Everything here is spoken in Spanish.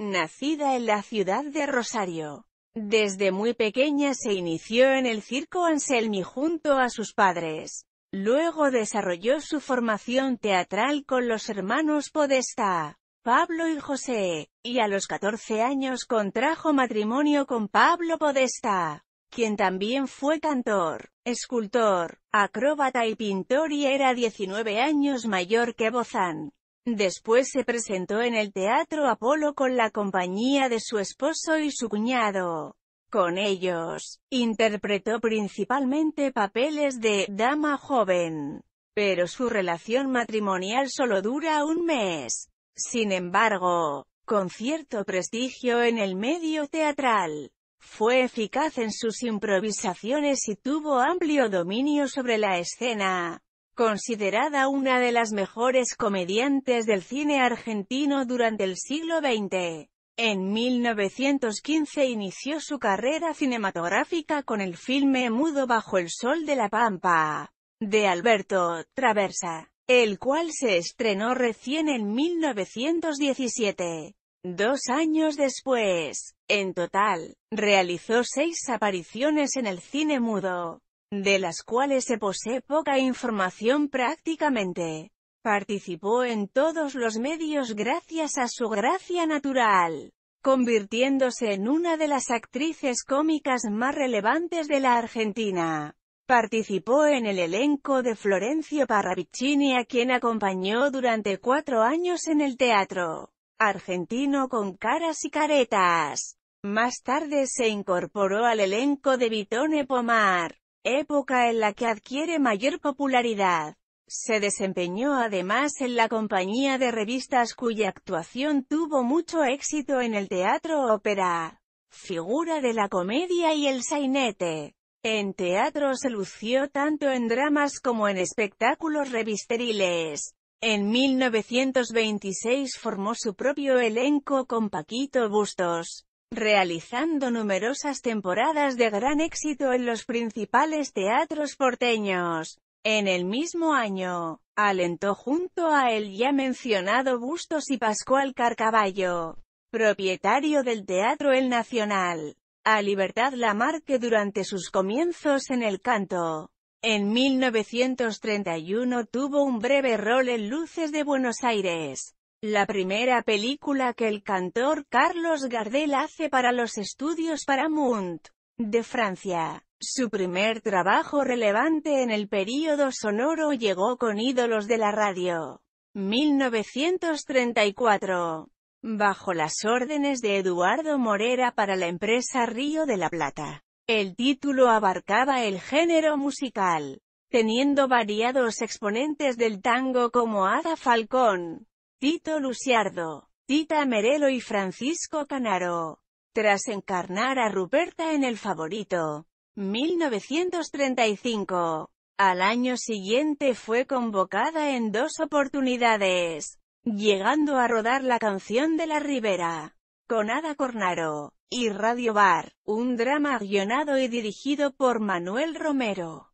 Nacida en la ciudad de Rosario. Desde muy pequeña se inició en el circo Anselmi junto a sus padres. Luego desarrolló su formación teatral con los hermanos Podesta, Pablo y José, y a los 14 años contrajo matrimonio con Pablo Podesta, quien también fue cantor, escultor, acróbata y pintor y era 19 años mayor que Bozán. Después se presentó en el Teatro Apolo con la compañía de su esposo y su cuñado. Con ellos, interpretó principalmente papeles de «dama joven». Pero su relación matrimonial solo dura un mes. Sin embargo, con cierto prestigio en el medio teatral. Fue eficaz en sus improvisaciones y tuvo amplio dominio sobre la escena. Considerada una de las mejores comediantes del cine argentino durante el siglo XX. En 1915 inició su carrera cinematográfica con el filme Mudo bajo el sol de la pampa, de Alberto Traversa, el cual se estrenó recién en 1917. Dos años después, en total, realizó seis apariciones en el cine mudo de las cuales se posee poca información prácticamente. Participó en todos los medios gracias a su gracia natural, convirtiéndose en una de las actrices cómicas más relevantes de la Argentina. Participó en el elenco de Florencio Parravicini a quien acompañó durante cuatro años en el teatro argentino con caras y caretas. Más tarde se incorporó al elenco de Vitone Pomar, época en la que adquiere mayor popularidad. Se desempeñó además en la compañía de revistas cuya actuación tuvo mucho éxito en el teatro ópera, figura de la comedia y el sainete. En teatro se lució tanto en dramas como en espectáculos revisteriles. En 1926 formó su propio elenco con Paquito Bustos, realizando numerosas temporadas de gran éxito en los principales teatros porteños. En el mismo año, alentó junto a el ya mencionado Bustos y Pascual Carcaballo, propietario del Teatro El Nacional, a Libertad Lamarque durante sus comienzos en el canto. En 1931 tuvo un breve rol en Luces de Buenos Aires, la primera película que el cantor Carlos Gardel hace para los estudios Paramount de Francia. Su primer trabajo relevante en el período sonoro llegó con Ídolos de la Radio, 1934, bajo las órdenes de Eduardo Morera para la empresa Río de la Plata. El título abarcaba el género musical, teniendo variados exponentes del tango como Ada Falcón, Tito Luciardo, Tita Merelo y Francisco Canaro. Tras encarnar a Ruperta en El Favorito, 1935, al año siguiente fue convocada en dos oportunidades, llegando a rodar la canción de la Ribera, con Ada Cornaro, y Radio Bar, un drama guionado y dirigido por Manuel Romero.